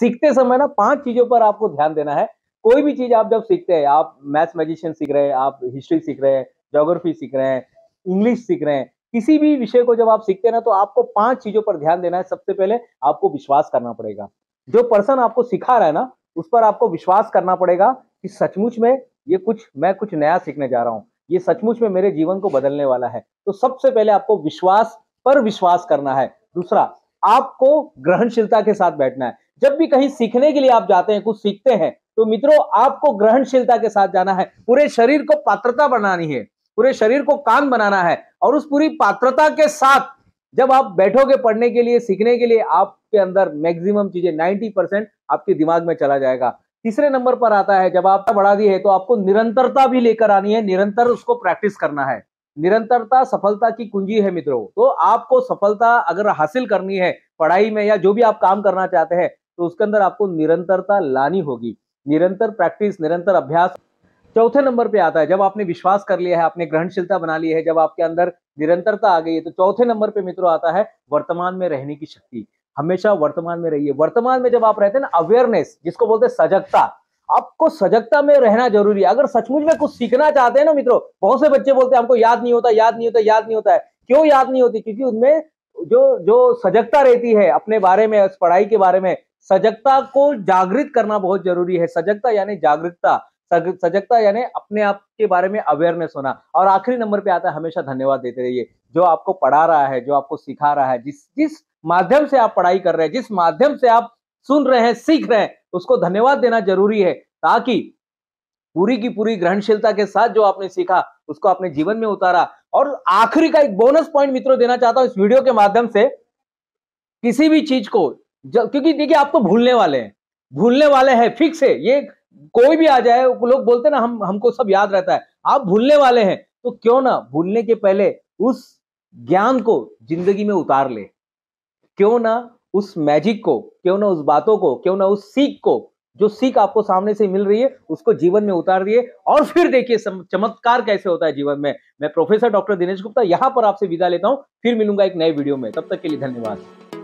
सीखते समय ना पांच चीजों पर आपको ध्यान देना है कोई भी चीज आप जब सीखते हैं आप मैथ्स मैजिशियन सीख रहे हैं आप हिस्ट्री सीख रहे हैं जोग्राफी सीख रहे हैं इंग्लिश सीख रहे हैं किसी भी विषय को जब आप सीखते हैं ना तो आपको पांच चीजों पर ध्यान देना है सबसे पहले आपको विश्वास करना पड़ेगा जो पर्सन आपको सिखा रहा है ना उस पर आपको विश्वास करना पड़ेगा कि सचमुच में ये कुछ मैं कुछ नया सीखने जा रहा हूँ ये सचमुच में मेरे जीवन को बदलने वाला है तो सबसे पहले आपको विश्वास पर विश्वास करना है दूसरा आपको ग्रहणशीलता के साथ बैठना है जब भी कहीं सीखने के लिए आप जाते हैं कुछ सीखते हैं तो मित्रों आपको ग्रहणशीलता के साथ जाना है पूरे शरीर को पात्रता बनानी है पूरे शरीर को कान बनाना है और उस पूरी पात्रता के साथ जब आप बैठोगे पढ़ने के लिए सीखने के लिए आपके अंदर मैक्सिमम चीजें 90 परसेंट आपके दिमाग में चला जाएगा तीसरे नंबर पर आता है जब आप बढ़ा दी है तो आपको निरंतरता भी लेकर आनी है निरंतर उसको प्रैक्टिस करना है निरंतरता सफलता की कुंजी है मित्रों तो आपको सफलता अगर हासिल करनी है पढ़ाई में या जो भी आप काम करना चाहते हैं तो उसके अंदर आपको निरंतरता लानी होगी निरंतर प्रैक्टिस निरंतर अभ्यास चौथे नंबर पे आता है जब आपने विश्वास कर लिया है आपने ग्रहणशीलता बना ली है जब आपके अंदर निरंतरता आ गई है तो चौथे नंबर पे मित्रों आता है वर्तमान में रहने की शक्ति हमेशा वर्तमान में रहिए वर्तमान में जब आप रहते हैं ना अवेयरनेस जिसको बोलते हैं सजगता आपको सजगता में रहना जरूरी है अगर सचमुच में कुछ सीखना चाहते हैं ना मित्रों बहुत से बच्चे बोलते हैं हमको याद नहीं होता याद नहीं होता याद नहीं होता है क्यों याद नहीं होती क्योंकि उनमें जो जो सजगता रहती है अपने बारे में पढ़ाई के बारे में सजगता को जागृत करना बहुत जरूरी है सजगता यानी जागृतता सजगता यानी अपने आप के बारे में अवेयरनेस होना और आखिरी नंबर पे आता है हमेशा धन्यवाद देते रहिए जो आपको पढ़ा रहा है जो आपको सिखा रहा है जिस जिस माध्यम से आप पढ़ाई कर रहे हैं जिस माध्यम से आप सुन रहे हैं सीख रहे हैं उसको धन्यवाद देना जरूरी है ताकि पूरी की पूरी ग्रहणशीलता के साथ जो आपने सीखा उसको अपने जीवन में उतारा और आखिरी का एक बोनस पॉइंट मित्रों देना चाहता हूं इस वीडियो के माध्यम से किसी भी चीज को क्योंकि देखिए आप तो भूलने वाले हैं भूलने वाले हैं फिक्स है ये कोई भी आ जाए लोग बोलते ना हम हमको सब याद रहता है आप भूलने वाले हैं तो क्यों ना भूलने के पहले उस ज्ञान को जिंदगी में उतार ले क्यों ना उस मैजिक को क्यों ना उस बातों को क्यों ना उस सीख को जो सीख आपको सामने से मिल रही है उसको जीवन में उतार दिए और फिर देखिए चमत्कार कैसे होता है जीवन में मैं प्रोफेसर डॉक्टर दिनेश गुप्ता यहां पर आपसे विदा लेता हूं फिर मिलूंगा एक नए वीडियो में तब तक के लिए धन्यवाद